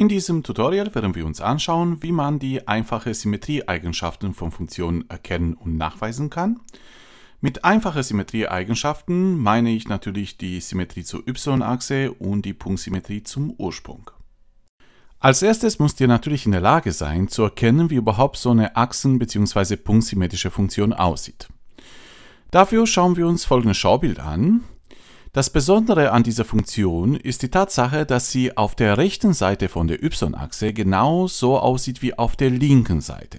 In diesem Tutorial werden wir uns anschauen, wie man die einfache Symmetrieeigenschaften von Funktionen erkennen und nachweisen kann. Mit einfachen Symmetrieeigenschaften meine ich natürlich die Symmetrie zur y-Achse und die Punktsymmetrie zum Ursprung. Als erstes musst ihr natürlich in der Lage sein, zu erkennen, wie überhaupt so eine Achsen- bzw. punktsymmetrische Funktion aussieht. Dafür schauen wir uns folgendes Schaubild an. Das Besondere an dieser Funktion ist die Tatsache, dass sie auf der rechten Seite von der y-Achse genau so aussieht wie auf der linken Seite.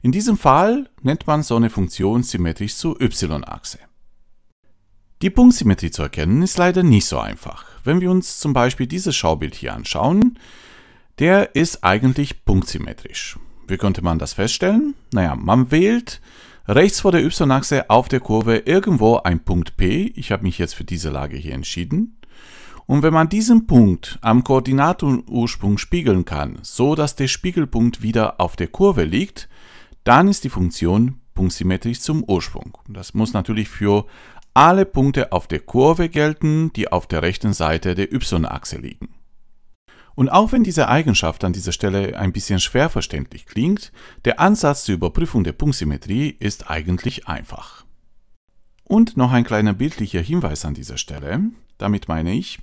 In diesem Fall nennt man so eine Funktion symmetrisch zur y-Achse. Die Punktsymmetrie zu erkennen ist leider nicht so einfach. Wenn wir uns zum Beispiel dieses Schaubild hier anschauen, der ist eigentlich punktsymmetrisch. Wie konnte man das feststellen? Naja, man wählt Rechts vor der Y-Achse auf der Kurve irgendwo ein Punkt P. Ich habe mich jetzt für diese Lage hier entschieden. Und wenn man diesen Punkt am Koordinatenursprung spiegeln kann, so dass der Spiegelpunkt wieder auf der Kurve liegt, dann ist die Funktion punktsymmetrisch zum Ursprung. Das muss natürlich für alle Punkte auf der Kurve gelten, die auf der rechten Seite der y-Achse liegen. Und auch wenn diese Eigenschaft an dieser Stelle ein bisschen schwer verständlich klingt, der Ansatz zur Überprüfung der Punktsymmetrie ist eigentlich einfach. Und noch ein kleiner bildlicher Hinweis an dieser Stelle. Damit meine ich,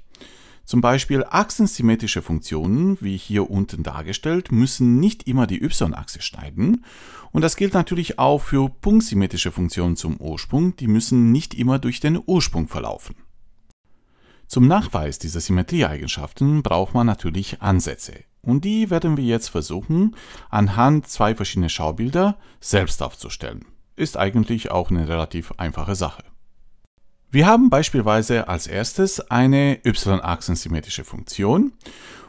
zum Beispiel achsensymmetrische Funktionen, wie hier unten dargestellt, müssen nicht immer die y-Achse schneiden. Und das gilt natürlich auch für punktsymmetrische Funktionen zum Ursprung, die müssen nicht immer durch den Ursprung verlaufen. Zum Nachweis dieser Symmetrieeigenschaften braucht man natürlich Ansätze. Und die werden wir jetzt versuchen, anhand zwei verschiedener Schaubilder selbst aufzustellen. Ist eigentlich auch eine relativ einfache Sache. Wir haben beispielsweise als erstes eine y-achsensymmetrische Funktion.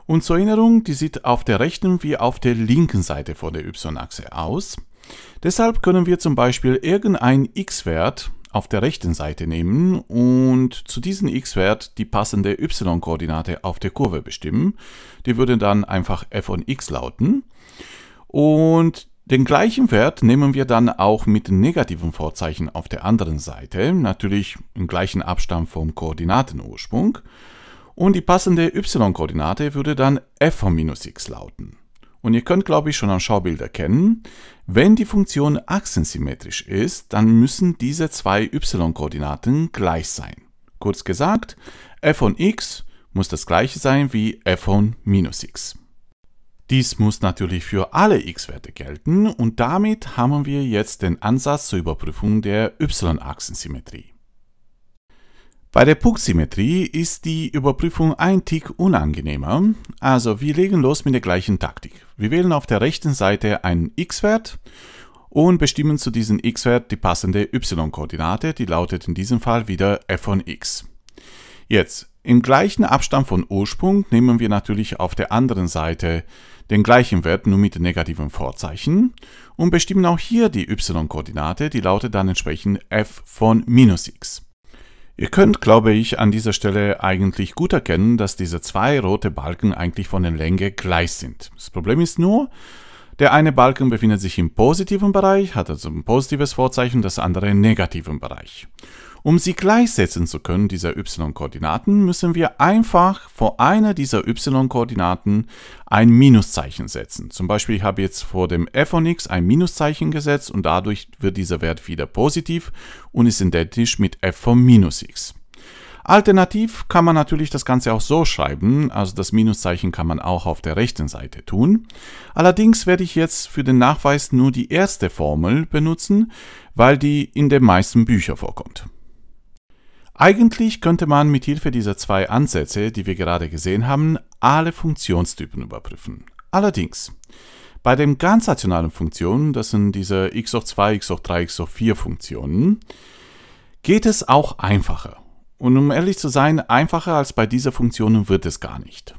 Und zur Erinnerung, die sieht auf der rechten wie auf der linken Seite von der y-Achse aus. Deshalb können wir zum Beispiel irgendeinen x-Wert auf der rechten Seite nehmen und zu diesem x-Wert die passende y-Koordinate auf der Kurve bestimmen. Die würde dann einfach f von x lauten. Und den gleichen Wert nehmen wir dann auch mit negativen Vorzeichen auf der anderen Seite, natürlich im gleichen Abstand vom Koordinatenursprung. Und die passende y-Koordinate würde dann f von minus x lauten. Und ihr könnt, glaube ich, schon am Schaubild erkennen, wenn die Funktion achsensymmetrisch ist, dann müssen diese zwei y-Koordinaten gleich sein. Kurz gesagt, f von x muss das gleiche sein wie f von minus x. Dies muss natürlich für alle x-Werte gelten und damit haben wir jetzt den Ansatz zur Überprüfung der y-Achsensymmetrie. Bei der Punktsymmetrie ist die Überprüfung ein Tick unangenehmer. Also wir legen los mit der gleichen Taktik. Wir wählen auf der rechten Seite einen x-Wert und bestimmen zu diesem x-Wert die passende y-Koordinate, die lautet in diesem Fall wieder f von x. Jetzt, im gleichen Abstand von Ursprung nehmen wir natürlich auf der anderen Seite den gleichen Wert, nur mit negativen Vorzeichen und bestimmen auch hier die y-Koordinate, die lautet dann entsprechend f von minus x. Ihr könnt, glaube ich, an dieser Stelle eigentlich gut erkennen, dass diese zwei rote Balken eigentlich von der Länge gleich sind. Das Problem ist nur, der eine Balken befindet sich im positiven Bereich, hat also ein positives Vorzeichen, das andere im negativen Bereich. Um sie gleichsetzen zu können, dieser y-Koordinaten, müssen wir einfach vor einer dieser y-Koordinaten ein Minuszeichen setzen. Zum Beispiel, ich habe jetzt vor dem f von x ein Minuszeichen gesetzt und dadurch wird dieser Wert wieder positiv und ist identisch mit f von minus x. Alternativ kann man natürlich das Ganze auch so schreiben, also das Minuszeichen kann man auch auf der rechten Seite tun. Allerdings werde ich jetzt für den Nachweis nur die erste Formel benutzen, weil die in den meisten Büchern vorkommt. Eigentlich könnte man mit Hilfe dieser zwei Ansätze, die wir gerade gesehen haben, alle Funktionstypen überprüfen. Allerdings, bei den ganz rationalen Funktionen, das sind diese x hoch 2, x hoch 3, x hoch 4 Funktionen, geht es auch einfacher. Und um ehrlich zu sein, einfacher als bei dieser Funktionen wird es gar nicht.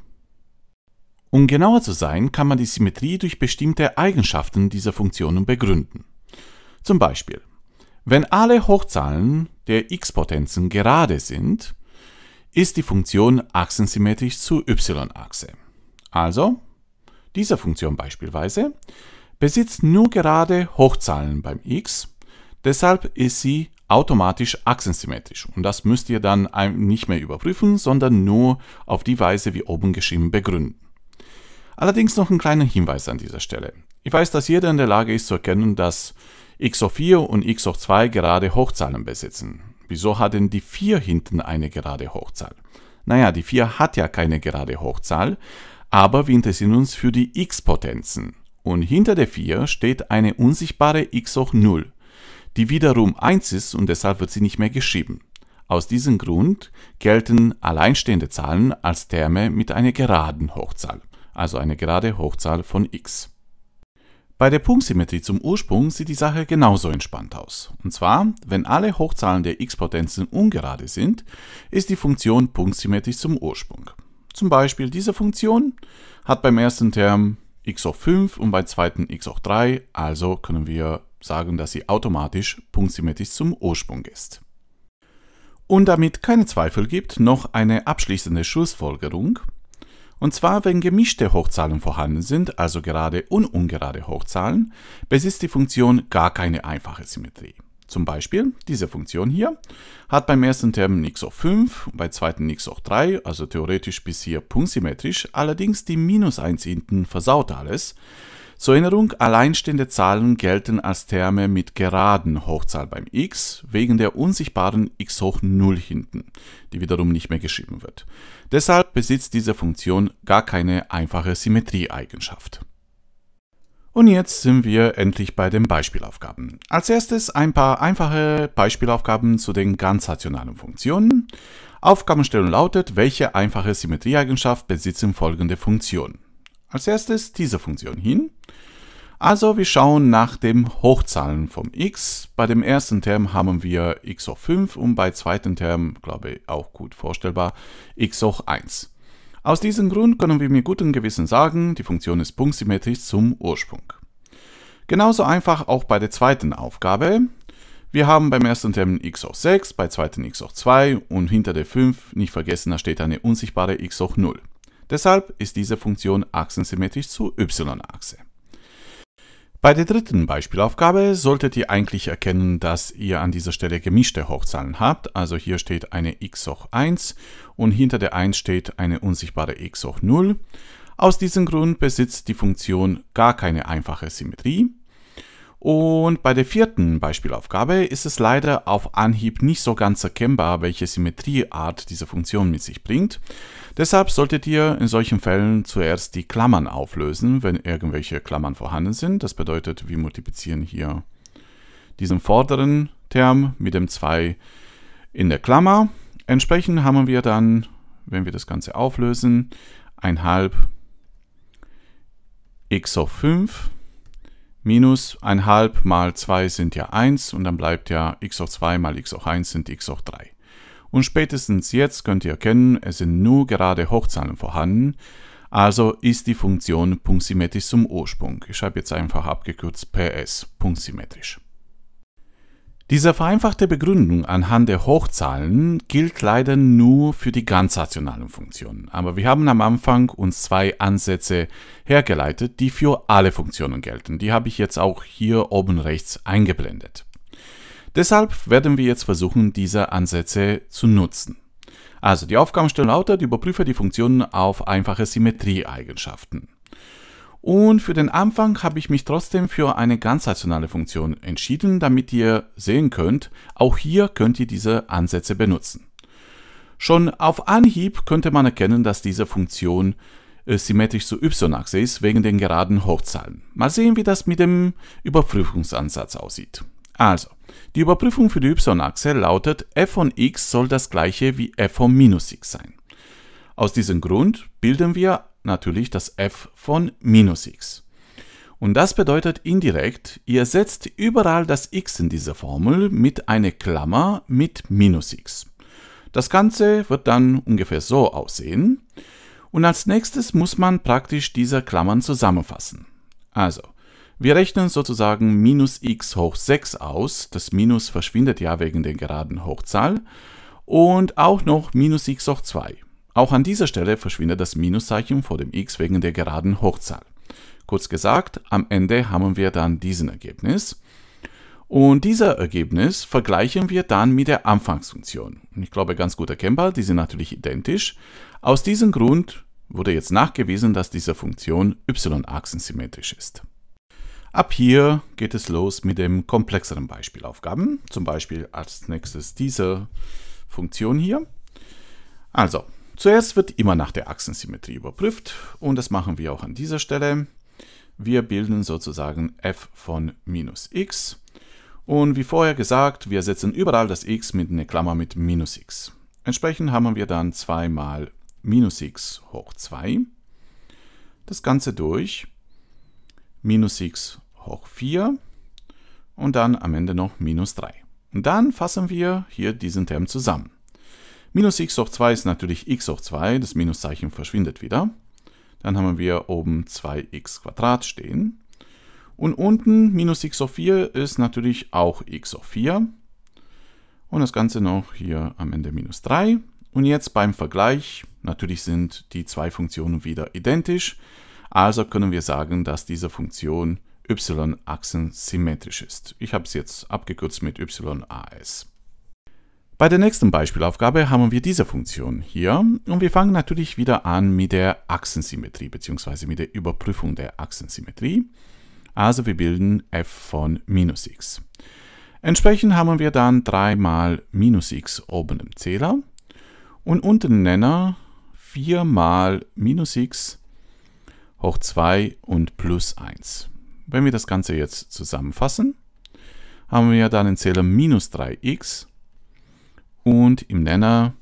Um genauer zu sein, kann man die Symmetrie durch bestimmte Eigenschaften dieser Funktionen begründen. Zum Beispiel, wenn alle Hochzahlen der x-Potenzen gerade sind, ist die Funktion achsensymmetrisch zur y-Achse. Also, dieser Funktion beispielsweise besitzt nur gerade Hochzahlen beim x, deshalb ist sie automatisch achsensymmetrisch. Und das müsst ihr dann nicht mehr überprüfen, sondern nur auf die Weise, wie oben geschrieben, begründen. Allerdings noch ein kleiner Hinweis an dieser Stelle. Ich weiß, dass jeder in der Lage ist zu erkennen, dass x hoch 4 und x hoch 2 gerade Hochzahlen besitzen. Wieso hat denn die 4 hinten eine gerade Hochzahl? Naja, die 4 hat ja keine gerade Hochzahl, aber wir interessieren uns für die x-Potenzen. Und hinter der 4 steht eine unsichtbare x hoch 0, die wiederum 1 ist und deshalb wird sie nicht mehr geschrieben. Aus diesem Grund gelten alleinstehende Zahlen als Terme mit einer geraden Hochzahl, also eine gerade Hochzahl von x. Bei der Punktsymmetrie zum Ursprung sieht die Sache genauso entspannt aus. Und zwar, wenn alle Hochzahlen der x-Potenzen ungerade sind, ist die Funktion punktsymmetrisch zum Ursprung. Zum Beispiel diese Funktion hat beim ersten Term x hoch 5 und beim zweiten x hoch 3, also können wir sagen, dass sie automatisch punktsymmetrisch zum Ursprung ist. Und damit keine Zweifel gibt, noch eine abschließende Schlussfolgerung, und zwar, wenn gemischte Hochzahlen vorhanden sind, also gerade und ungerade Hochzahlen, besitzt die Funktion gar keine einfache Symmetrie. Zum Beispiel diese Funktion hier hat beim ersten Term x hoch 5, beim zweiten x hoch 3, also theoretisch bis hier punktsymmetrisch, allerdings die minus 1 hinten versaut alles. Zur Erinnerung, alleinstehende Zahlen gelten als Terme mit geraden Hochzahl beim x wegen der unsichtbaren x hoch 0 hinten, die wiederum nicht mehr geschrieben wird. Deshalb besitzt diese Funktion gar keine einfache Symmetrieeigenschaft. Und jetzt sind wir endlich bei den Beispielaufgaben. Als erstes ein paar einfache Beispielaufgaben zu den ganzrationalen Funktionen. Aufgabenstellung lautet, welche einfache Symmetrieeigenschaft besitzen folgende Funktionen. Als erstes diese Funktion hin. Also wir schauen nach dem Hochzahlen vom x. Bei dem ersten Term haben wir x hoch 5 und bei zweiten Term, glaube ich, auch gut vorstellbar, x hoch 1. Aus diesem Grund können wir mit gutem Gewissen sagen, die Funktion ist punktsymmetrisch zum Ursprung. Genauso einfach auch bei der zweiten Aufgabe. Wir haben beim ersten Term x hoch 6, bei zweiten x hoch 2 und hinter der 5, nicht vergessen, da steht eine unsichtbare x hoch 0. Deshalb ist diese Funktion achsensymmetrisch zur y-Achse. Bei der dritten Beispielaufgabe solltet ihr eigentlich erkennen, dass ihr an dieser Stelle gemischte Hochzahlen habt. Also hier steht eine x hoch 1 und hinter der 1 steht eine unsichtbare x hoch 0. Aus diesem Grund besitzt die Funktion gar keine einfache Symmetrie. Und bei der vierten Beispielaufgabe ist es leider auf Anhieb nicht so ganz erkennbar, welche Symmetrieart diese Funktion mit sich bringt. Deshalb solltet ihr in solchen Fällen zuerst die Klammern auflösen, wenn irgendwelche Klammern vorhanden sind. Das bedeutet, wir multiplizieren hier diesen vorderen Term mit dem 2 in der Klammer. Entsprechend haben wir dann, wenn wir das Ganze auflösen, 1 1,5 x hoch 5 minus halb mal 2 sind ja 1 und dann bleibt ja x hoch 2 mal x hoch 1 sind x hoch 3. Und spätestens jetzt könnt ihr erkennen, es sind nur gerade Hochzahlen vorhanden, also ist die Funktion punktsymmetrisch zum Ursprung. Ich habe jetzt einfach abgekürzt ps, punktsymmetrisch. Diese vereinfachte Begründung anhand der Hochzahlen gilt leider nur für die ganzrationalen Funktionen, aber wir haben am Anfang uns zwei Ansätze hergeleitet, die für alle Funktionen gelten. Die habe ich jetzt auch hier oben rechts eingeblendet. Deshalb werden wir jetzt versuchen, diese Ansätze zu nutzen. Also die Aufgabenstellung lautet, überprüfe die Funktionen auf einfache Symmetrieeigenschaften. Und für den Anfang habe ich mich trotzdem für eine ganzsationale Funktion entschieden, damit ihr sehen könnt, auch hier könnt ihr diese Ansätze benutzen. Schon auf Anhieb könnte man erkennen, dass diese Funktion äh, symmetrisch zur y-Achse ist, wegen den geraden Hochzahlen. Mal sehen, wie das mit dem Überprüfungsansatz aussieht. Also, die Überprüfung für die y-Achse lautet, f von x soll das gleiche wie f von minus x sein. Aus diesem Grund bilden wir natürlich das f von minus x. Und das bedeutet indirekt, ihr setzt überall das x in dieser Formel mit einer Klammer mit minus x. Das Ganze wird dann ungefähr so aussehen. Und als nächstes muss man praktisch diese Klammern zusammenfassen. Also, wir rechnen sozusagen minus x hoch 6 aus. Das Minus verschwindet ja wegen der geraden Hochzahl. Und auch noch minus x hoch 2. Auch an dieser Stelle verschwindet das Minuszeichen vor dem x wegen der geraden Hochzahl. Kurz gesagt, am Ende haben wir dann diesen Ergebnis. Und dieser Ergebnis vergleichen wir dann mit der Anfangsfunktion. Und ich glaube, ganz gut erkennbar, die sind natürlich identisch. Aus diesem Grund wurde jetzt nachgewiesen, dass diese Funktion y-achsensymmetrisch ist. Ab hier geht es los mit den komplexeren Beispielaufgaben. Zum Beispiel als nächstes diese Funktion hier. Also, Zuerst wird immer nach der Achsensymmetrie überprüft und das machen wir auch an dieser Stelle. Wir bilden sozusagen f von minus x und wie vorher gesagt, wir setzen überall das x mit einer Klammer mit minus x. Entsprechend haben wir dann 2 mal minus x hoch 2, das Ganze durch minus x hoch 4 und dann am Ende noch minus 3. Und dann fassen wir hier diesen Term zusammen. Minus x hoch 2 ist natürlich x hoch 2, das Minuszeichen verschwindet wieder. Dann haben wir oben 2x stehen. Und unten minus x hoch 4 ist natürlich auch x hoch 4. Und das Ganze noch hier am Ende minus 3. Und jetzt beim Vergleich, natürlich sind die zwei Funktionen wieder identisch. Also können wir sagen, dass diese Funktion y achsen symmetrisch ist. Ich habe es jetzt abgekürzt mit y-as. Bei der nächsten Beispielaufgabe haben wir diese Funktion hier und wir fangen natürlich wieder an mit der Achsensymmetrie bzw. mit der Überprüfung der Achsensymmetrie. Also wir bilden f von minus x. Entsprechend haben wir dann 3 mal minus x oben im Zähler und unten im Nenner 4 mal minus x hoch 2 und plus 1. Wenn wir das Ganze jetzt zusammenfassen, haben wir dann den Zähler minus 3x und im Nenner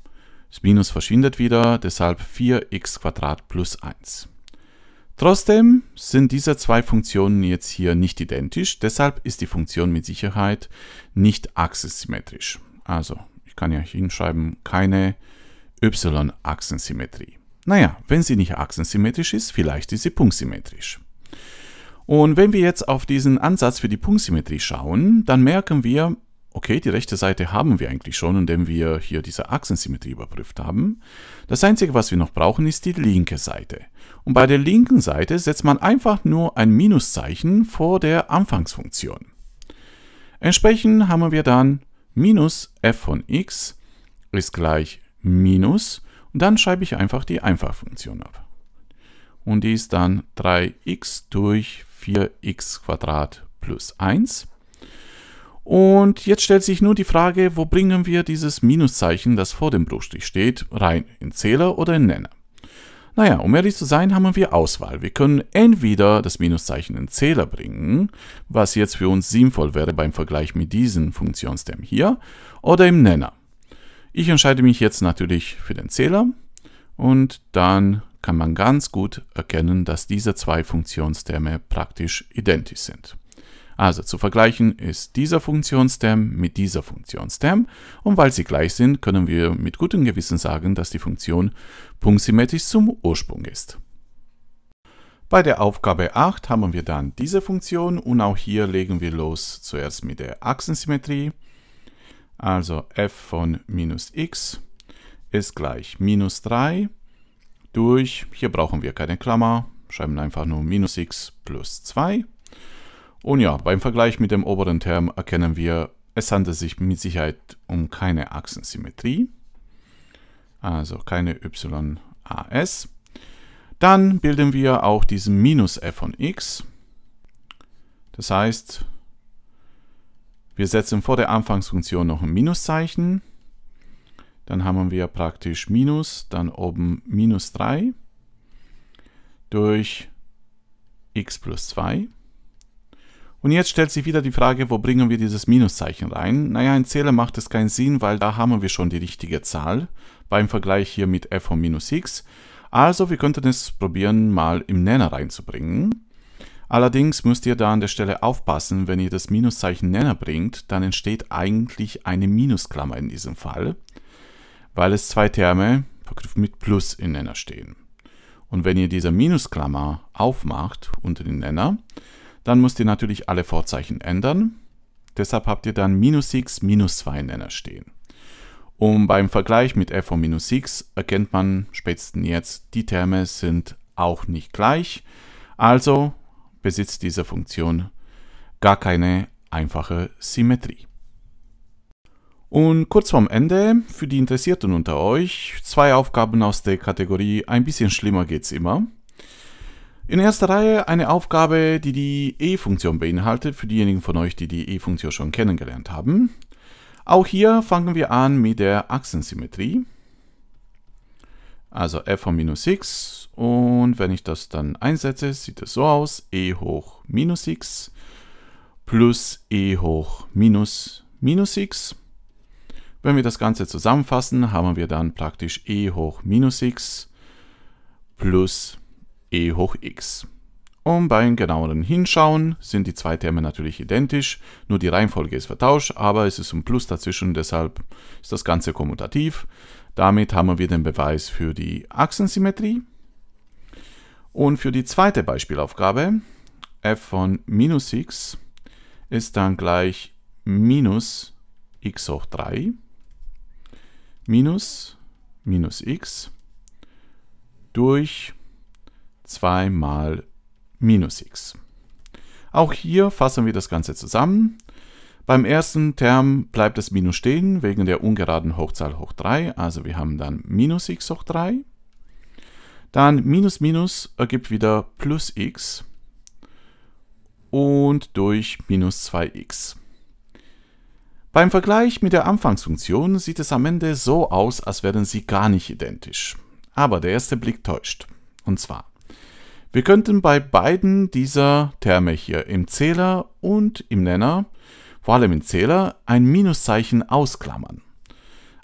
das Minus verschwindet wieder, deshalb 4 x plus 1. Trotzdem sind diese zwei Funktionen jetzt hier nicht identisch, deshalb ist die Funktion mit Sicherheit nicht achsensymmetrisch. Also, ich kann ja hinschreiben, keine y-Achsensymmetrie. Naja, wenn sie nicht achsensymmetrisch ist, vielleicht ist sie punktsymmetrisch. Und wenn wir jetzt auf diesen Ansatz für die Punktsymmetrie schauen, dann merken wir, okay, die rechte Seite haben wir eigentlich schon, indem wir hier diese Achsensymmetrie überprüft haben. Das Einzige, was wir noch brauchen, ist die linke Seite. Und bei der linken Seite setzt man einfach nur ein Minuszeichen vor der Anfangsfunktion. Entsprechend haben wir dann minus f von x ist gleich minus und dann schreibe ich einfach die Einfachfunktion ab. Und die ist dann 3x durch 4x plus 1. Und jetzt stellt sich nur die Frage, wo bringen wir dieses Minuszeichen, das vor dem Bruchstrich steht, rein? In Zähler oder in Nenner? Naja, um ehrlich zu sein, haben wir Auswahl. Wir können entweder das Minuszeichen in Zähler bringen, was jetzt für uns sinnvoll wäre beim Vergleich mit diesem Funktionsterm hier, oder im Nenner. Ich entscheide mich jetzt natürlich für den Zähler und dann kann man ganz gut erkennen, dass diese zwei Funktionsterme praktisch identisch sind. Also zu vergleichen ist dieser Funktionsterm mit dieser Funktionsterm und weil sie gleich sind, können wir mit gutem Gewissen sagen, dass die Funktion punktsymmetrisch zum Ursprung ist. Bei der Aufgabe 8 haben wir dann diese Funktion und auch hier legen wir los zuerst mit der Achsensymmetrie. Also f von minus x ist gleich minus 3 durch, hier brauchen wir keine Klammer, schreiben einfach nur minus x plus 2 und ja, beim Vergleich mit dem oberen Term erkennen wir, es handelt sich mit Sicherheit um keine Achsensymmetrie, also keine YAS. Dann bilden wir auch diesen Minus f von x. Das heißt, wir setzen vor der Anfangsfunktion noch ein Minuszeichen. Dann haben wir praktisch Minus, dann oben Minus 3 durch x plus 2. Und jetzt stellt sich wieder die Frage, wo bringen wir dieses Minuszeichen rein? Naja, in Zähler macht es keinen Sinn, weil da haben wir schon die richtige Zahl beim Vergleich hier mit f von minus x. Also wir könnten es probieren, mal im Nenner reinzubringen. Allerdings müsst ihr da an der Stelle aufpassen, wenn ihr das Minuszeichen Nenner bringt, dann entsteht eigentlich eine Minusklammer in diesem Fall, weil es zwei Terme verknüpft mit Plus in Nenner stehen. Und wenn ihr diese Minusklammer aufmacht unter den Nenner, dann müsst ihr natürlich alle Vorzeichen ändern. Deshalb habt ihr dann minus x minus 2 Nenner stehen. Und beim Vergleich mit f von minus x erkennt man spätestens jetzt, die Terme sind auch nicht gleich. Also besitzt diese Funktion gar keine einfache Symmetrie. Und kurz vorm Ende, für die Interessierten unter euch, zwei Aufgaben aus der Kategorie Ein bisschen schlimmer geht's immer. In erster Reihe eine Aufgabe, die die E-Funktion beinhaltet, für diejenigen von euch, die die E-Funktion schon kennengelernt haben. Auch hier fangen wir an mit der Achsensymmetrie. Also f von minus x und wenn ich das dann einsetze, sieht es so aus, e hoch minus x plus e hoch minus minus x. Wenn wir das Ganze zusammenfassen, haben wir dann praktisch e hoch minus x plus minus x e hoch x. Und beim genaueren Hinschauen sind die zwei Terme natürlich identisch, nur die Reihenfolge ist vertauscht, aber es ist ein Plus dazwischen, deshalb ist das Ganze kommutativ. Damit haben wir den Beweis für die Achsensymmetrie. Und für die zweite Beispielaufgabe, f von minus x ist dann gleich minus x hoch 3 minus minus x durch 2 mal minus x. Auch hier fassen wir das Ganze zusammen. Beim ersten Term bleibt das Minus stehen, wegen der ungeraden Hochzahl hoch 3. Also wir haben dann minus x hoch 3. Dann minus minus ergibt wieder plus x und durch minus 2x. Beim Vergleich mit der Anfangsfunktion sieht es am Ende so aus, als wären sie gar nicht identisch. Aber der erste Blick täuscht. Und zwar, wir könnten bei beiden dieser Terme hier im Zähler und im Nenner, vor allem im Zähler, ein Minuszeichen ausklammern.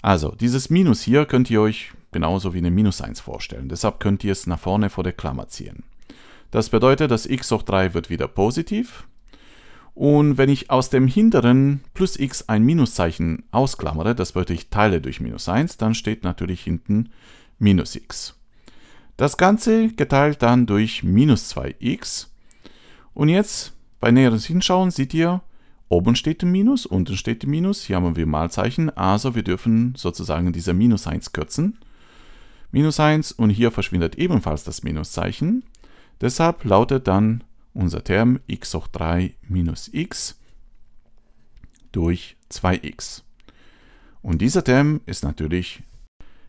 Also dieses Minus hier könnt ihr euch genauso wie eine Minus 1 vorstellen. Deshalb könnt ihr es nach vorne vor der Klammer ziehen. Das bedeutet, das x hoch 3 wird wieder positiv. Und wenn ich aus dem hinteren plus x ein Minuszeichen ausklammere, das bedeutet ich teile durch minus 1, dann steht natürlich hinten minus x. Das Ganze geteilt dann durch minus 2x. Und jetzt bei näheres Hinschauen seht ihr, oben steht ein Minus, unten steht ein Minus, hier haben wir Malzeichen, also wir dürfen sozusagen dieser Minus 1 kürzen. Minus 1 und hier verschwindet ebenfalls das Minuszeichen. Deshalb lautet dann unser Term x hoch 3 minus x durch 2x. Und dieser Term ist natürlich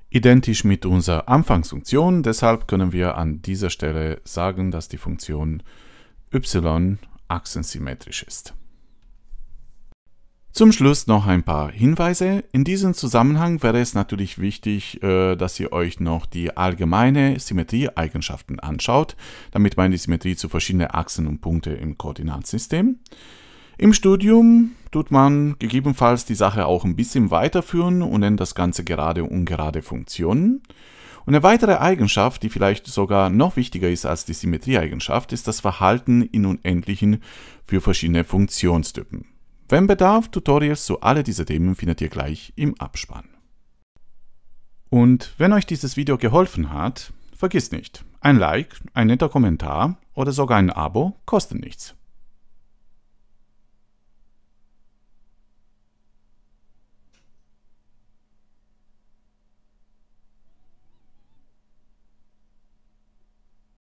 identisch mit unserer Anfangsfunktion. Deshalb können wir an dieser Stelle sagen, dass die Funktion y achsensymmetrisch ist. Zum Schluss noch ein paar Hinweise. In diesem Zusammenhang wäre es natürlich wichtig, äh, dass ihr euch noch die allgemeine Symmetrieeigenschaften anschaut. Damit man die Symmetrie zu verschiedenen Achsen und Punkten im Koordinatsystem. Im Studium tut man gegebenenfalls die Sache auch ein bisschen weiterführen und nennt das Ganze gerade und ungerade Funktionen. Und eine weitere Eigenschaft, die vielleicht sogar noch wichtiger ist als die Symmetrieeigenschaft, ist das Verhalten in Unendlichen für verschiedene Funktionstypen. Wenn Bedarf, Tutorials zu alle diese Themen findet ihr gleich im Abspann. Und wenn euch dieses Video geholfen hat, vergisst nicht, ein Like, ein netter Kommentar oder sogar ein Abo kostet nichts.